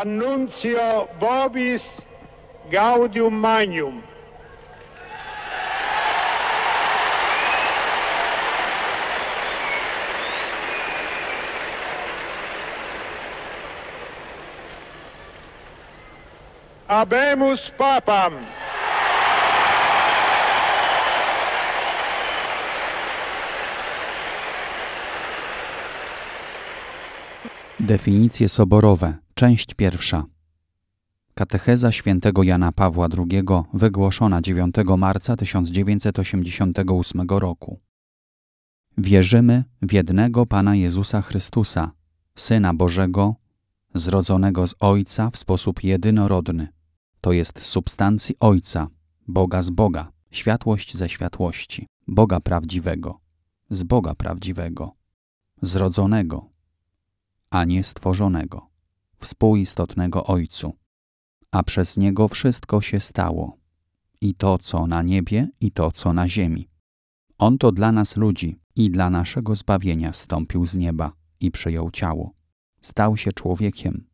Annuncio Vobis Gaudium Magnum. Abemus Papam. Definicje soborowe Część pierwsza. Katecheza świętego Jana Pawła II wygłoszona 9 marca 1988 roku. Wierzymy w jednego Pana Jezusa Chrystusa, Syna Bożego, zrodzonego z Ojca w sposób jedynorodny. To jest substancji Ojca, Boga z Boga, światłość ze światłości, Boga prawdziwego, z Boga prawdziwego, zrodzonego, a nie stworzonego współistotnego Ojcu, a przez Niego wszystko się stało, i to, co na niebie, i to, co na ziemi. On to dla nas ludzi i dla naszego zbawienia stąpił z nieba i przyjął ciało. Stał się człowiekiem.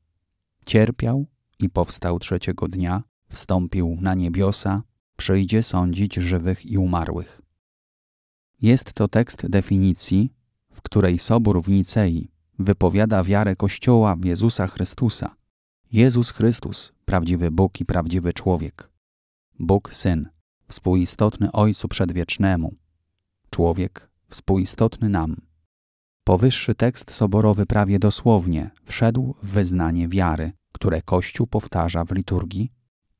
Cierpiał i powstał trzeciego dnia, wstąpił na niebiosa, przyjdzie sądzić żywych i umarłych. Jest to tekst definicji, w której Sobór w Nicei Wypowiada wiarę Kościoła w Jezusa Chrystusa. Jezus Chrystus, prawdziwy Bóg i prawdziwy człowiek. Bóg Syn, współistotny Ojcu Przedwiecznemu. Człowiek, współistotny nam. Powyższy tekst soborowy prawie dosłownie wszedł w wyznanie wiary, które Kościół powtarza w liturgii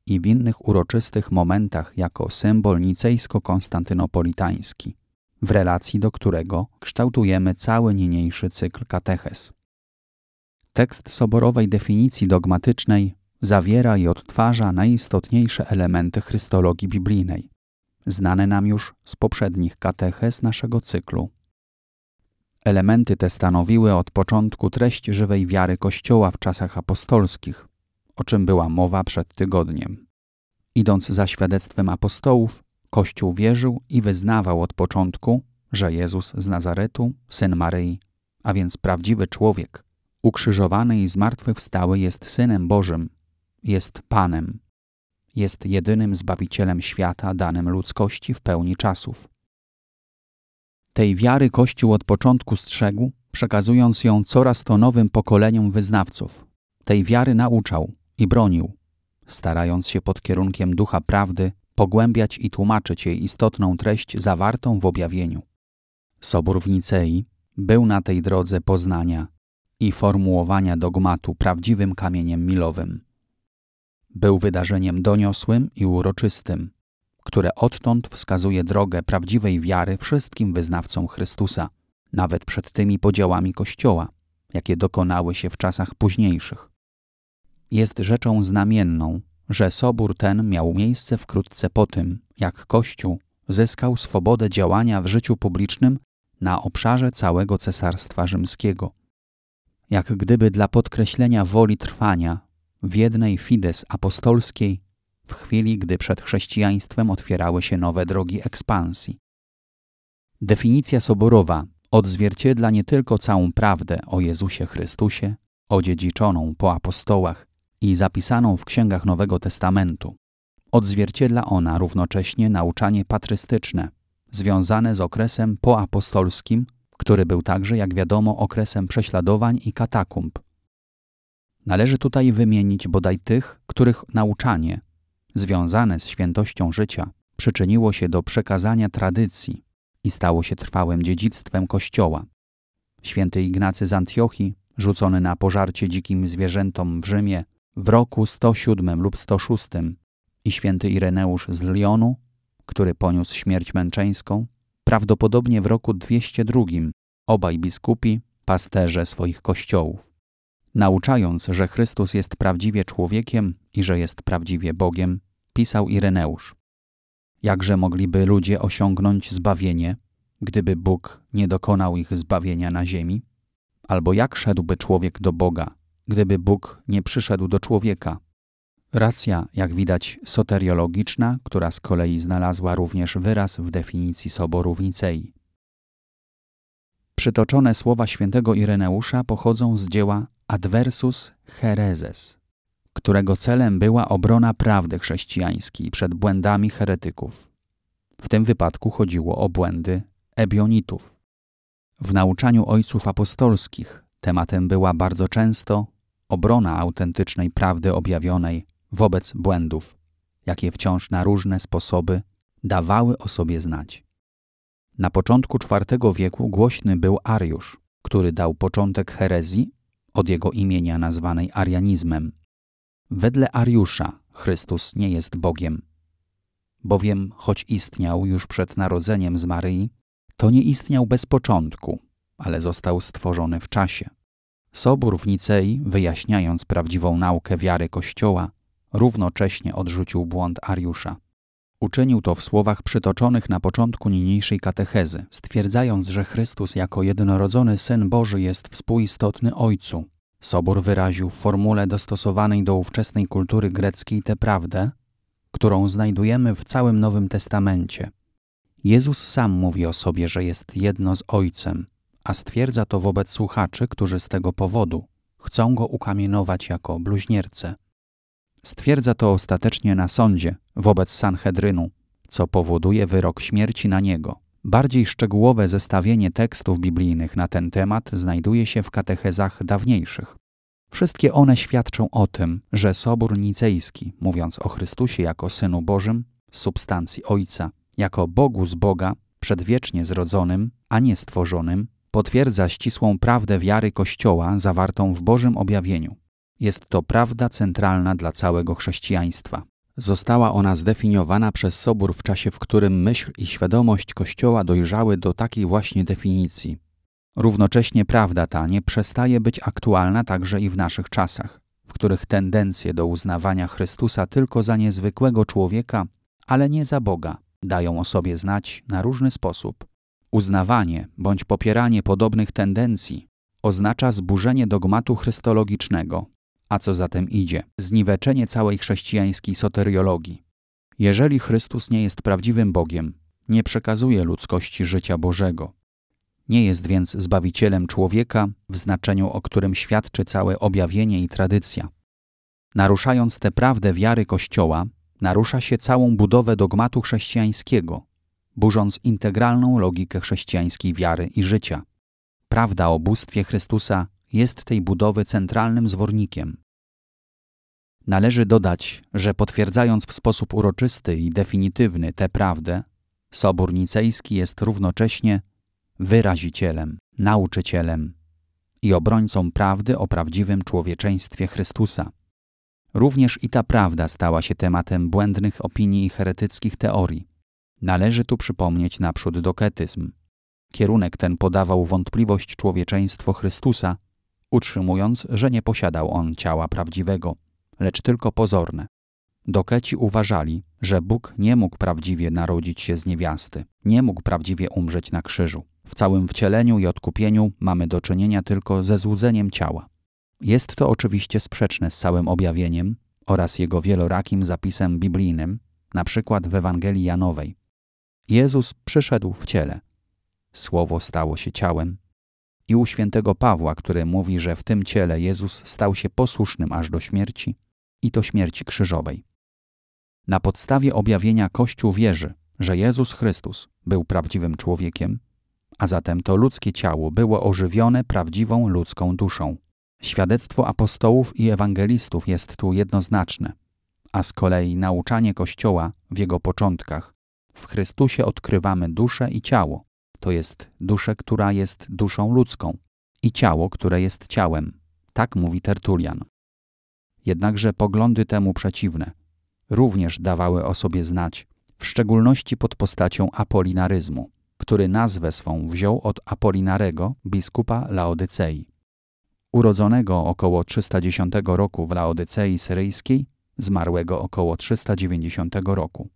i w innych uroczystych momentach jako symbol nicejsko-konstantynopolitański w relacji do którego kształtujemy cały niniejszy cykl kateches. Tekst soborowej definicji dogmatycznej zawiera i odtwarza najistotniejsze elementy chrystologii biblijnej, znane nam już z poprzednich kateches naszego cyklu. Elementy te stanowiły od początku treść żywej wiary Kościoła w czasach apostolskich, o czym była mowa przed tygodniem. Idąc za świadectwem apostołów, Kościół wierzył i wyznawał od początku, że Jezus z Nazaretu, syn Maryi, a więc prawdziwy człowiek, ukrzyżowany i zmartwychwstały jest synem Bożym, jest Panem, jest jedynym zbawicielem świata danym ludzkości w pełni czasów. Tej wiary Kościół od początku strzegł, przekazując ją coraz to nowym pokoleniom wyznawców. Tej wiary nauczał i bronił, starając się pod kierunkiem ducha prawdy pogłębiać i tłumaczyć jej istotną treść zawartą w objawieniu. Sobór w Nicei był na tej drodze poznania i formułowania dogmatu prawdziwym kamieniem milowym. Był wydarzeniem doniosłym i uroczystym, które odtąd wskazuje drogę prawdziwej wiary wszystkim wyznawcom Chrystusa, nawet przed tymi podziałami Kościoła, jakie dokonały się w czasach późniejszych. Jest rzeczą znamienną, że sobór ten miał miejsce wkrótce po tym, jak Kościół zyskał swobodę działania w życiu publicznym na obszarze całego Cesarstwa Rzymskiego. Jak gdyby dla podkreślenia woli trwania w jednej fides apostolskiej, w chwili gdy przed chrześcijaństwem otwierały się nowe drogi ekspansji. Definicja soborowa odzwierciedla nie tylko całą prawdę o Jezusie Chrystusie, odziedziczoną po apostołach, i zapisaną w księgach Nowego Testamentu. Odzwierciedla ona równocześnie nauczanie patrystyczne, związane z okresem poapostolskim, który był także, jak wiadomo, okresem prześladowań i katakumb. Należy tutaj wymienić bodaj tych, których nauczanie, związane z świętością życia, przyczyniło się do przekazania tradycji i stało się trwałym dziedzictwem Kościoła. Święty Ignacy z Antiochii, rzucony na pożarcie dzikim zwierzętom w Rzymie, w roku 107 lub 106 i święty Ireneusz z Lyonu, który poniósł śmierć męczeńską, prawdopodobnie w roku 202, obaj biskupi, pasterze swoich kościołów. Nauczając, że Chrystus jest prawdziwie człowiekiem i że jest prawdziwie Bogiem, pisał Ireneusz. Jakże mogliby ludzie osiągnąć zbawienie, gdyby Bóg nie dokonał ich zbawienia na ziemi? Albo jak szedłby człowiek do Boga, gdyby Bóg nie przyszedł do człowieka. Racja, jak widać, soteriologiczna, która z kolei znalazła również wyraz w definicji soborów Nicei. Przytoczone słowa świętego Ireneusza pochodzą z dzieła Adversus Hereses, którego celem była obrona prawdy chrześcijańskiej przed błędami heretyków. W tym wypadku chodziło o błędy ebionitów. W nauczaniu ojców apostolskich tematem była bardzo często obrona autentycznej prawdy objawionej wobec błędów, jakie wciąż na różne sposoby dawały o sobie znać. Na początku IV wieku głośny był Ariusz, który dał początek herezji od jego imienia nazwanej arianizmem. Wedle Ariusza Chrystus nie jest Bogiem, bowiem choć istniał już przed narodzeniem z Maryi, to nie istniał bez początku, ale został stworzony w czasie. Sobór w Nicei, wyjaśniając prawdziwą naukę wiary Kościoła, równocześnie odrzucił błąd Ariusza. Uczynił to w słowach przytoczonych na początku niniejszej katechezy, stwierdzając, że Chrystus jako jednorodzony Syn Boży jest współistotny Ojcu. Sobór wyraził w formule dostosowanej do ówczesnej kultury greckiej tę prawdę, którą znajdujemy w całym Nowym Testamencie. Jezus sam mówi o sobie, że jest jedno z Ojcem – a stwierdza to wobec słuchaczy, którzy z tego powodu chcą go ukamienować jako bluźnierce. Stwierdza to ostatecznie na sądzie wobec Sanhedrynu, co powoduje wyrok śmierci na niego. Bardziej szczegółowe zestawienie tekstów biblijnych na ten temat znajduje się w katechezach dawniejszych. Wszystkie one świadczą o tym, że Sobór Nicejski, mówiąc o Chrystusie jako Synu Bożym, substancji Ojca, jako Bogu z Boga, przedwiecznie zrodzonym, a nie stworzonym, potwierdza ścisłą prawdę wiary Kościoła zawartą w Bożym objawieniu. Jest to prawda centralna dla całego chrześcijaństwa. Została ona zdefiniowana przez Sobór w czasie, w którym myśl i świadomość Kościoła dojrzały do takiej właśnie definicji. Równocześnie prawda ta nie przestaje być aktualna także i w naszych czasach, w których tendencje do uznawania Chrystusa tylko za niezwykłego człowieka, ale nie za Boga, dają o sobie znać na różny sposób. Uznawanie bądź popieranie podobnych tendencji oznacza zburzenie dogmatu chrystologicznego, a co zatem idzie, zniweczenie całej chrześcijańskiej soteriologii. Jeżeli Chrystus nie jest prawdziwym Bogiem, nie przekazuje ludzkości życia Bożego. Nie jest więc zbawicielem człowieka w znaczeniu, o którym świadczy całe objawienie i tradycja. Naruszając tę prawdę wiary Kościoła, narusza się całą budowę dogmatu chrześcijańskiego, burząc integralną logikę chrześcijańskiej wiary i życia. Prawda o bóstwie Chrystusa jest tej budowy centralnym zwornikiem. Należy dodać, że potwierdzając w sposób uroczysty i definitywny tę prawdę, Sobór Nicejski jest równocześnie wyrazicielem, nauczycielem i obrońcą prawdy o prawdziwym człowieczeństwie Chrystusa. Również i ta prawda stała się tematem błędnych opinii i heretyckich teorii. Należy tu przypomnieć naprzód doketyzm. Kierunek ten podawał wątpliwość człowieczeństwo Chrystusa, utrzymując, że nie posiadał on ciała prawdziwego, lecz tylko pozorne. Dokeci uważali, że Bóg nie mógł prawdziwie narodzić się z niewiasty, nie mógł prawdziwie umrzeć na krzyżu. W całym wcieleniu i odkupieniu mamy do czynienia tylko ze złudzeniem ciała. Jest to oczywiście sprzeczne z całym objawieniem oraz jego wielorakim zapisem biblijnym, na przykład w Ewangelii Janowej. Jezus przyszedł w ciele. Słowo stało się ciałem. I u świętego Pawła, który mówi, że w tym ciele Jezus stał się posłusznym aż do śmierci, i to śmierci krzyżowej. Na podstawie objawienia Kościół wierzy, że Jezus Chrystus był prawdziwym człowiekiem, a zatem to ludzkie ciało było ożywione prawdziwą ludzką duszą. Świadectwo apostołów i ewangelistów jest tu jednoznaczne, a z kolei nauczanie Kościoła w jego początkach w Chrystusie odkrywamy duszę i ciało. To jest duszę, która jest duszą ludzką i ciało, które jest ciałem. Tak mówi Tertulian. Jednakże poglądy temu przeciwne również dawały o sobie znać, w szczególności pod postacią apolinaryzmu, który nazwę swą wziął od Apolinarego, biskupa Laodycei. Urodzonego około 310 roku w Laodycei Syryjskiej, zmarłego około 390 roku.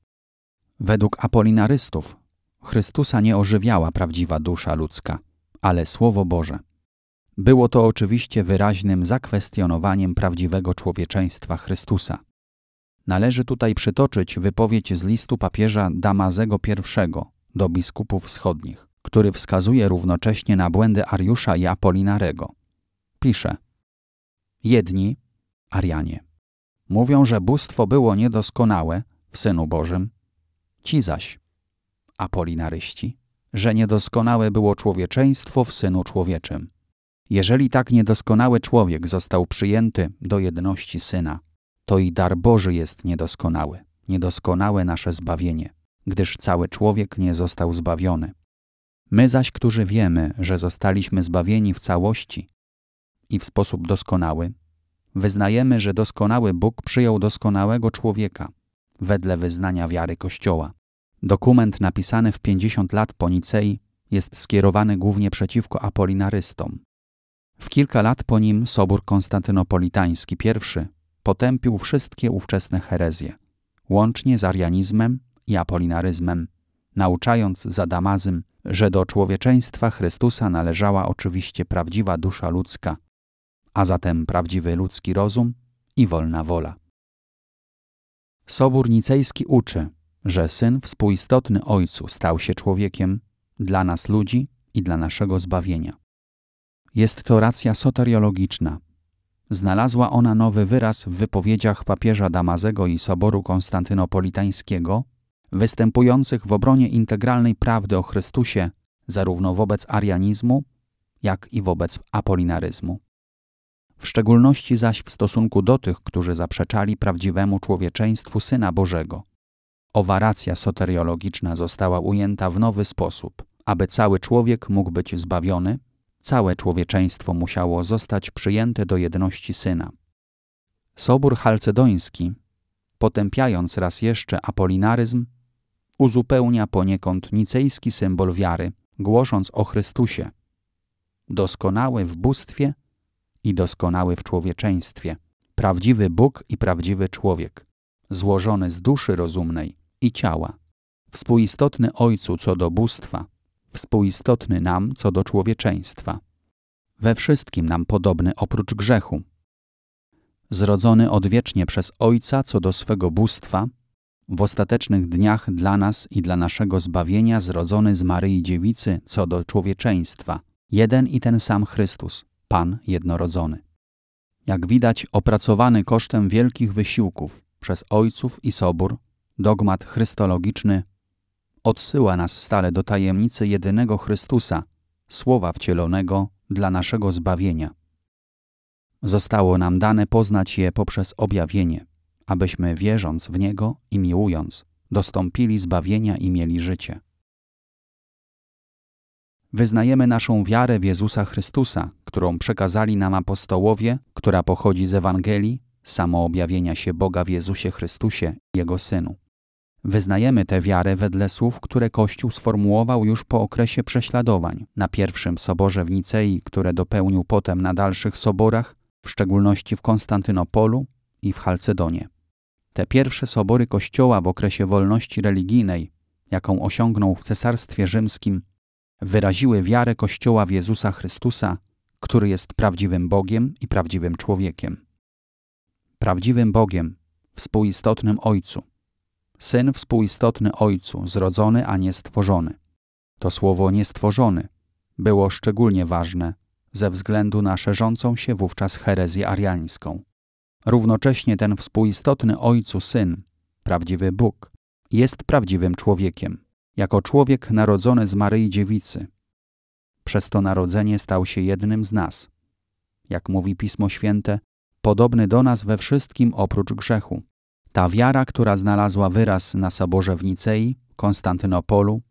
Według apolinarystów Chrystusa nie ożywiała prawdziwa dusza ludzka, ale Słowo Boże. Było to oczywiście wyraźnym zakwestionowaniem prawdziwego człowieczeństwa Chrystusa. Należy tutaj przytoczyć wypowiedź z listu papieża Damazego I do biskupów wschodnich, który wskazuje równocześnie na błędy Ariusza i Apolinarego. Pisze: Jedni, Arianie, mówią, że bóstwo było niedoskonałe w Synu Bożym Ci zaś, apolinaryści, że niedoskonałe było człowieczeństwo w Synu Człowieczym. Jeżeli tak niedoskonały człowiek został przyjęty do jedności Syna, to i dar Boży jest niedoskonały, niedoskonałe nasze zbawienie, gdyż cały człowiek nie został zbawiony. My zaś, którzy wiemy, że zostaliśmy zbawieni w całości i w sposób doskonały, wyznajemy, że doskonały Bóg przyjął doskonałego człowieka, wedle wyznania wiary Kościoła. Dokument napisany w 50 lat po Nicei jest skierowany głównie przeciwko apolinarystom. W kilka lat po nim Sobór Konstantynopolitański I potępił wszystkie ówczesne herezje, łącznie z arianizmem i apolinaryzmem, nauczając za Damazym, że do człowieczeństwa Chrystusa należała oczywiście prawdziwa dusza ludzka, a zatem prawdziwy ludzki rozum i wolna wola. Sobór nicejski uczy, że Syn współistotny Ojcu stał się człowiekiem dla nas ludzi i dla naszego zbawienia. Jest to racja soteriologiczna. Znalazła ona nowy wyraz w wypowiedziach papieża Damazego i Soboru Konstantynopolitańskiego, występujących w obronie integralnej prawdy o Chrystusie zarówno wobec arianizmu, jak i wobec apolinaryzmu w szczególności zaś w stosunku do tych, którzy zaprzeczali prawdziwemu człowieczeństwu Syna Bożego. Owa racja soteriologiczna została ujęta w nowy sposób. Aby cały człowiek mógł być zbawiony, całe człowieczeństwo musiało zostać przyjęte do jedności Syna. Sobór Halcedoński, potępiając raz jeszcze apolinaryzm, uzupełnia poniekąd nicejski symbol wiary, głosząc o Chrystusie, doskonały w bóstwie i doskonały w człowieczeństwie, prawdziwy Bóg i prawdziwy człowiek, złożony z duszy rozumnej i ciała, współistotny Ojcu co do bóstwa, współistotny nam co do człowieczeństwa, we wszystkim nam podobny oprócz grzechu, zrodzony odwiecznie przez Ojca co do swego bóstwa, w ostatecznych dniach dla nas i dla naszego zbawienia zrodzony z Maryi Dziewicy co do człowieczeństwa, jeden i ten sam Chrystus, Pan Jednorodzony. Jak widać, opracowany kosztem wielkich wysiłków przez ojców i sobór, dogmat chrystologiczny odsyła nas stale do tajemnicy jedynego Chrystusa, słowa wcielonego dla naszego zbawienia. Zostało nam dane poznać je poprzez objawienie, abyśmy wierząc w Niego i miłując, dostąpili zbawienia i mieli życie wyznajemy naszą wiarę w Jezusa Chrystusa, którą przekazali nam apostołowie, która pochodzi z Ewangelii, samoobjawienia się Boga w Jezusie Chrystusie, Jego Synu. Wyznajemy tę wiarę wedle słów, które Kościół sformułował już po okresie prześladowań, na pierwszym soborze w Nicei, które dopełnił potem na dalszych soborach, w szczególności w Konstantynopolu i w Chalcedonie. Te pierwsze sobory Kościoła w okresie wolności religijnej, jaką osiągnął w Cesarstwie Rzymskim wyraziły wiarę Kościoła w Jezusa Chrystusa, który jest prawdziwym Bogiem i prawdziwym człowiekiem. Prawdziwym Bogiem, współistotnym Ojcu. Syn współistotny Ojcu, zrodzony, a nie stworzony. To słowo niestworzony było szczególnie ważne ze względu na szerzącą się wówczas herezję ariańską. Równocześnie ten współistotny Ojcu Syn, prawdziwy Bóg, jest prawdziwym człowiekiem jako człowiek narodzony z Maryi Dziewicy. Przez to narodzenie stał się jednym z nas. Jak mówi Pismo Święte, podobny do nas we wszystkim oprócz grzechu. Ta wiara, która znalazła wyraz na soborze w Nicei, Konstantynopolu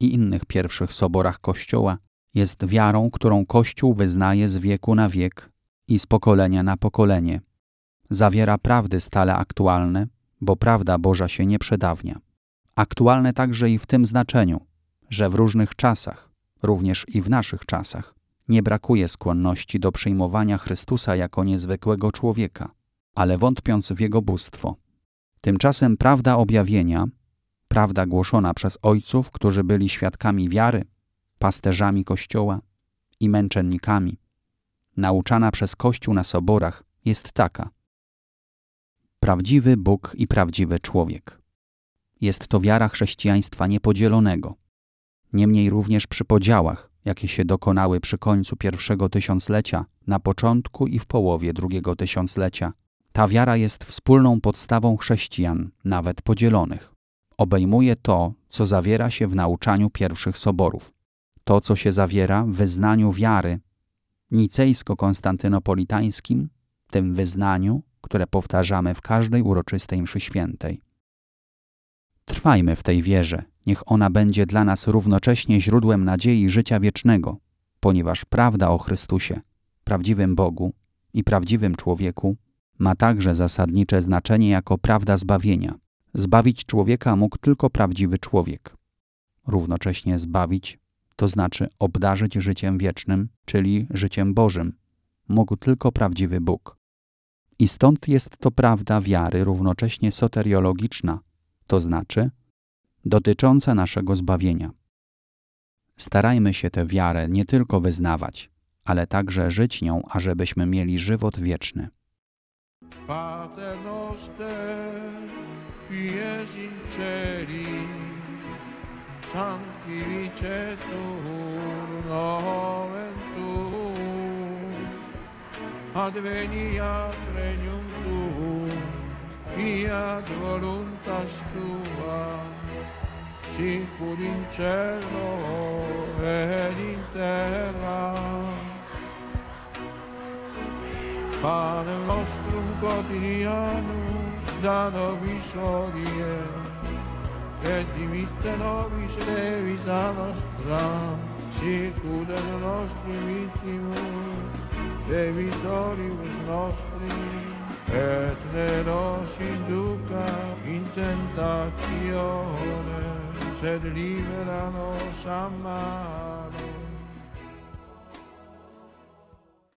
i innych pierwszych soborach Kościoła, jest wiarą, którą Kościół wyznaje z wieku na wiek i z pokolenia na pokolenie. Zawiera prawdy stale aktualne, bo prawda Boża się nie przedawnia aktualne także i w tym znaczeniu, że w różnych czasach, również i w naszych czasach, nie brakuje skłonności do przyjmowania Chrystusa jako niezwykłego człowieka, ale wątpiąc w jego bóstwo. Tymczasem prawda objawienia, prawda głoszona przez ojców, którzy byli świadkami wiary, pasterzami Kościoła i męczennikami, nauczana przez Kościół na soborach, jest taka. Prawdziwy Bóg i prawdziwy człowiek. Jest to wiara chrześcijaństwa niepodzielonego. Niemniej również przy podziałach, jakie się dokonały przy końcu pierwszego tysiąclecia, na początku i w połowie drugiego tysiąclecia, ta wiara jest wspólną podstawą chrześcijan, nawet podzielonych. Obejmuje to, co zawiera się w nauczaniu pierwszych soborów. To, co się zawiera w wyznaniu wiary nicejsko-konstantynopolitańskim, tym wyznaniu, które powtarzamy w każdej uroczystej mszy świętej. Trwajmy w tej wierze, niech ona będzie dla nas równocześnie źródłem nadziei życia wiecznego, ponieważ prawda o Chrystusie, prawdziwym Bogu i prawdziwym człowieku ma także zasadnicze znaczenie jako prawda zbawienia. Zbawić człowieka mógł tylko prawdziwy człowiek. Równocześnie zbawić, to znaczy obdarzyć życiem wiecznym, czyli życiem Bożym, mógł tylko prawdziwy Bóg. I stąd jest to prawda wiary równocześnie soteriologiczna, to znaczy dotyczące naszego zbawienia. Starajmy się tę wiarę nie tylko wyznawać, ale także żyć nią, ażebyśmy mieli żywot wieczny. Pater noster, regnum fiat voluntas tua, sicur in cielo ed in terra. Pane nostrum quotidiano, da nobis odie, e dimitte nobis levita nostra, sicur et nostri vittimus, debitoribus nostri, et los induca in tentazione, se libera nos